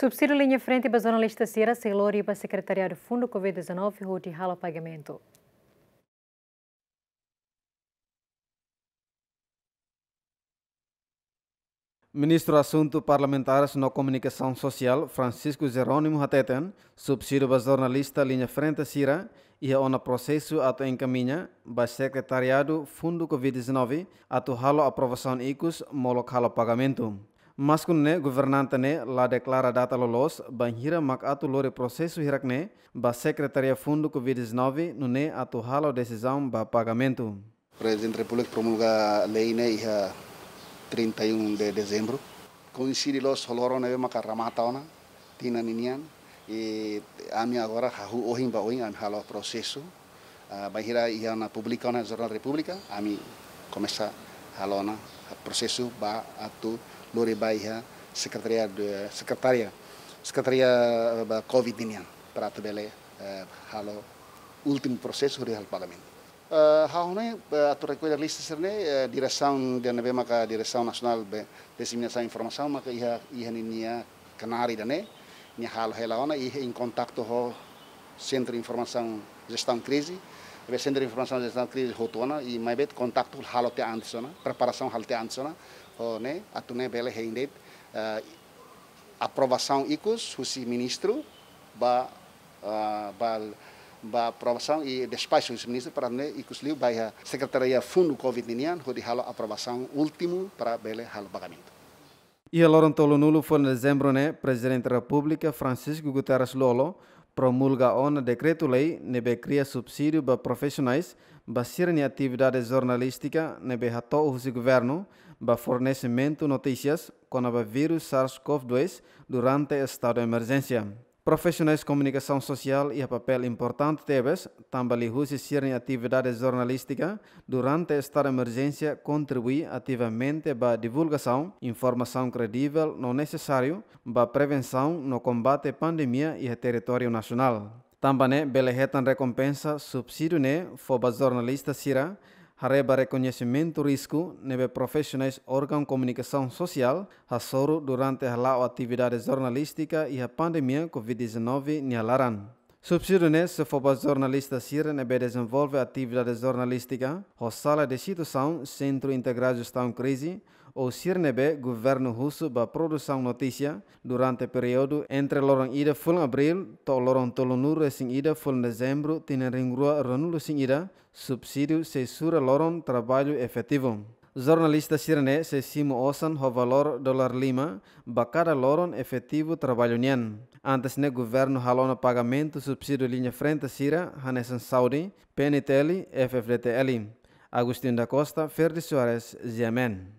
Subsídio linha frente para jornalista cira Sierra, Seilori para secretariado Fundo Covid-19, Ruti rala pagamento. Ministro Assunto Parlamentares na Comunicação Social, Francisco Jerônimo Hateten, subsídio para jornalista linha frente cira e é um processo ato encaminha para secretariado Fundo Covid-19, ato halo aprovação ICUS, molo halo pagamento. Maskunne governantane la declara data lolos banhira mak atu lore processo hirakne ba secretaria fundo covid-19 nune atu halo decisão ba pagamento. Presidente da República promulga lei ne iha 31 de dezembro. Coincide los holoro neve maka ramatona tina ninian e ami agora hahu ohin ba ohin halo processo. Uh, banhira iha na publica na jornal República ami começa halona processo ba atu Luribaija, Secretaria, de, eh, Secretaria, Secretaria eh, Covid-19 para atender eh, halo último processo do Parlamento. Uh, Haone, uh, tu recuerda lista serne, uh, direção de nebe maka direção nacional de disseminação de informação maka iha iha ninia canari dane, ni hal helaona iha in kontak ho center de informação gestão crise, be centro de informação gestão crise hotona kontak mais bet contacto halote antisona, preparação halote antisona, Oh, ne né? atune bele heindet ah, aprovação icos husi ministro ba ah, ba ba aprovação e despacho do ministro para né icos liu ba secretaria fundo covid ninian hodi halo aprovação último para bele halo pagamento e a Laurentolo Nulo foi em dezembro, né? Presidente da República, Francisco Guterres Lolo, promulga ONU decreto-lei nebe cria subsídio para profissionais baseado em atividade jornalística nebe hatou o governo para fornecimento notícias com o vírus SARS-CoV-2 durante o estado de emergência. Profesionais social e ia papel importante tebes, tambali husi sirni atividades jornalística durante esta emergência contribui ativamente a divulgação, informação credível no necessário, a prevenção no combate à pandemia e território nacional. Também belehetan recompensa subsídio ne foba jornalista sira, hareba reconhecimento risco neve profissionais órgão comunicação social hasoro durante a atividade jornalística e a pandemia COVID-19 nialaran. Subsidiones se for jornalista Siren e desenvolve atividades jornalística, ou sala de situação Centro Integrado Estão Crise, ou Sirnebe, governo russo ba produção notícia durante o período entre lorong ida full abril to lorong e sing ida full dezembro tina ringrua ranulu sing ida subsídio se sura lorong trabalho efetivo. Jornalista Sirne se simo osan o valor dólar lima ba cada loron efetivo trabalho nian. Antes o né, governo no pagamento subsídio linha frente Sira, Hanessan Saudi, PNTL, FFDTL. Agostinho da Costa, Ferdi Soares, Ziamen.